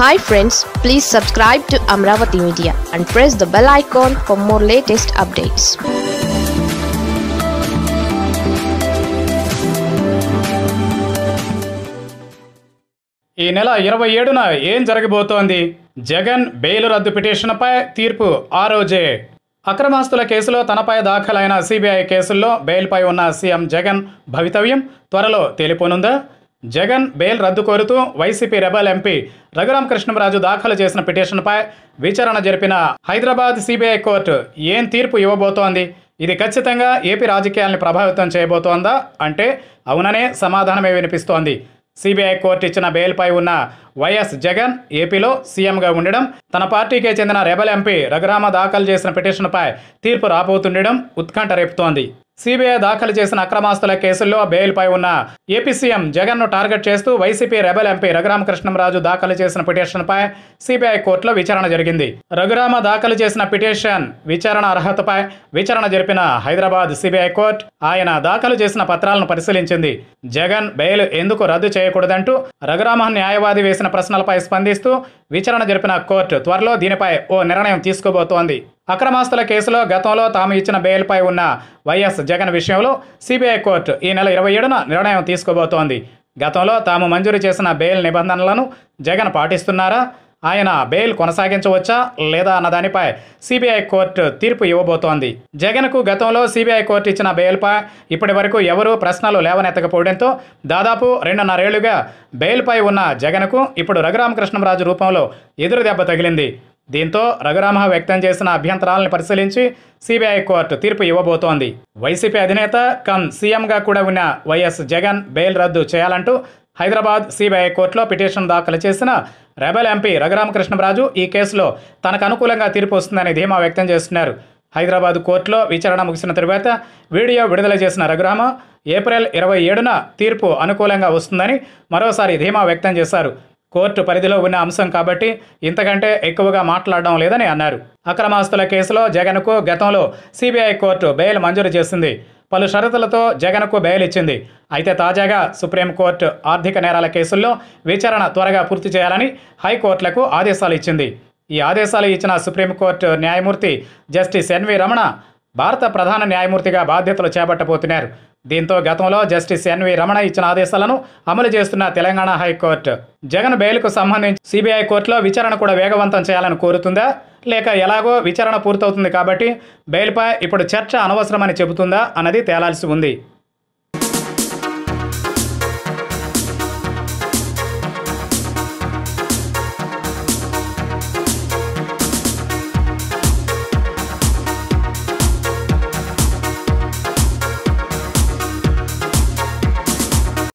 hi friends please subscribe to Amaravati media and press the bell icon for more latest updates ఈ నెల ఇరవై ఏడున ఏం జరగబోతోంది జగన్ బెయిల్ రద్దు పిటిషన్పై తీర్పు ఆ రోజే అక్రమాస్తుల కేసులో తనపై దాఖలైన సిబిఐ కేసుల్లో బెయిల్పై ఉన్న సీఎం జగన్ భవితవ్యం త్వరలో తెలిపోనుందా జగన్ బెయిల్ రద్దు కోరుతూ వైసీపీ రెబల్ ఎంపీ రఘురామకృష్ణరాజు దాఖలు చేసిన పిటిషన్పై విచారణ జరిపిన హైదరాబాద్ సిబిఐ కోర్టు ఏం తీర్పు ఇవ్వబోతోంది ఇది ఖచ్చితంగా ఏపీ రాజకీయాలను ప్రభావితం చేయబోతోందా అంటే అవుననే సమాధానమే వినిపిస్తోంది సిబిఐ కోర్టు ఇచ్చిన బెయిల్పై ఉన్న వైఎస్ జగన్ ఏపీలో సీఎంగా ఉండడం తన పార్టీకే చెందిన రెబల్ ఎంపీ రఘురామ దాఖలు చేసిన పిటిషన్పై తీర్పు రాబోతుండడం ఉత్కంఠ రేపుతోంది సిబిఐ దాఖలు చేసిన అక్రమాస్తుల కేసుల్లో బెయిల్పై ఉన్న ఏపీ సీఎం జగన్ను టార్గెట్ చేస్తూ వైసీపీ రెబల్ ఎంపీ రఘురామకృష్ణంరాజు దాఖలు చేసిన పిటిషన్పై సిబిఐ కోర్టులో విచారణ జరిగింది రఘురామ దాఖలు చేసిన పిటిషన్ విచారణ అర్హతపై విచారణ జరిపిన హైదరాబాద్ సిబిఐ కోర్టు ఆయన దాఖలు చేసిన పత్రాలను పరిశీలించింది జగన్ బెయిల్ ఎందుకు రద్దు చేయకూడదంటూ రఘురామ న్యాయవాది వేసిన ప్రశ్నలపై స్పందిస్తూ విచారణ జరిపిన కోర్టు త్వరలో దీనిపై ఓ నిర్ణయం తీసుకోబోతోంది అక్రమాస్తుల కేసులో గతంలో తాము ఇచ్చిన బెయిల్పై ఉన్న వైఎస్ జగన్ విషయంలో సిబిఐ కోర్టు ఈ నెల ఇరవై ఏడున నిర్ణయం తీసుకోబోతోంది గతంలో తాము మంజూరు చేసిన బెయిల్ నిబంధనలను జగన్ పాటిస్తున్నారా ఆయన బెయిల్ కొనసాగించవచ్చా లేదా అన్న దానిపై సిబిఐ కోర్టు తీర్పు ఇవ్వబోతోంది జగన్కు గతంలో సిబిఐ కోర్టు ఇచ్చిన బెయిల్పై ఇప్పటి వరకు ఎవరూ ప్రశ్నలు లేవనెత్తకపోవడంతో దాదాపు రెండున్నరేళ్లుగా బెయిల్పై ఉన్న జగన్కు ఇప్పుడు రఘురామకృష్ణరాజు రూపంలో ఎదురుదెబ్బ తగిలింది దీంతో రఘురామ వ్యక్తం చేసిన అభ్యంతరాలను పరిశీలించి సిబిఐ కోర్టు తీర్పు ఇవ్వబోతోంది వైసీపీ అధినేత కమ్ సీఎంగా కూడా ఉన్న వైఎస్ జగన్ బెయిల్ రద్దు చేయాలంటూ హైదరాబాద్ సిబిఐ కోర్టులో పిటిషన్ దాఖలు చేసిన రెబల్ ఎంపీ రఘురామకృష్ణరాజు ఈ కేసులో తనకు అనుకూలంగా తీర్పు వస్తుందని ధీమా వ్యక్తం చేస్తున్నారు హైదరాబాద్ కోర్టులో విచారణ ముగిసిన తరువాత వీడియో విడుదల చేసిన రఘురామ ఏప్రిల్ ఇరవై ఏడున తీర్పు అనుకూలంగా వస్తుందని మరోసారి ధీమా వ్యక్తం చేశారు కోర్టు పరిధిలో ఉన్న అంశం కాబట్టి ఇంతకంటే ఎక్కువగా మాట్లాడడం లేదని అన్నారు అక్రమాస్తుల కేసులో జగన్కు గతంలో సిబిఐ కోర్టు బెయిల్ మంజూరు చేసింది పలు షరతులతో జగన్కు బెయిల్ ఇచ్చింది అయితే తాజాగా సుప్రీంకోర్టు ఆర్థిక నేరాల కేసుల్లో విచారణ త్వరగా పూర్తి చేయాలని హైకోర్టులకు ఆదేశాలు ఇచ్చింది ఈ ఆదేశాలు ఇచ్చిన సుప్రీంకోర్టు న్యాయమూర్తి జస్టిస్ ఎన్వి రమణ భారత ప్రధాన న్యాయమూర్తిగా బాధ్యతలు చేపట్టబోతున్నారు దీంతో గతంలో జస్టిస్ ఎన్వి రమణ ఇచ్చిన ఆదేశాలను అమలు చేస్తున్న తెలంగాణ హైకోర్టు జగన్ బెయిల్కు సంబంధించి సిబిఐ కోర్టులో విచారణ కూడా వేగవంతం చేయాలని కోరుతుందా లేక ఎలాగో విచారణ పూర్తవుతుంది కాబట్టి బెయిల్పై ఇప్పుడు చర్చ అనవసరమని చెబుతుందా అన్నది తేలాల్సి ఉంది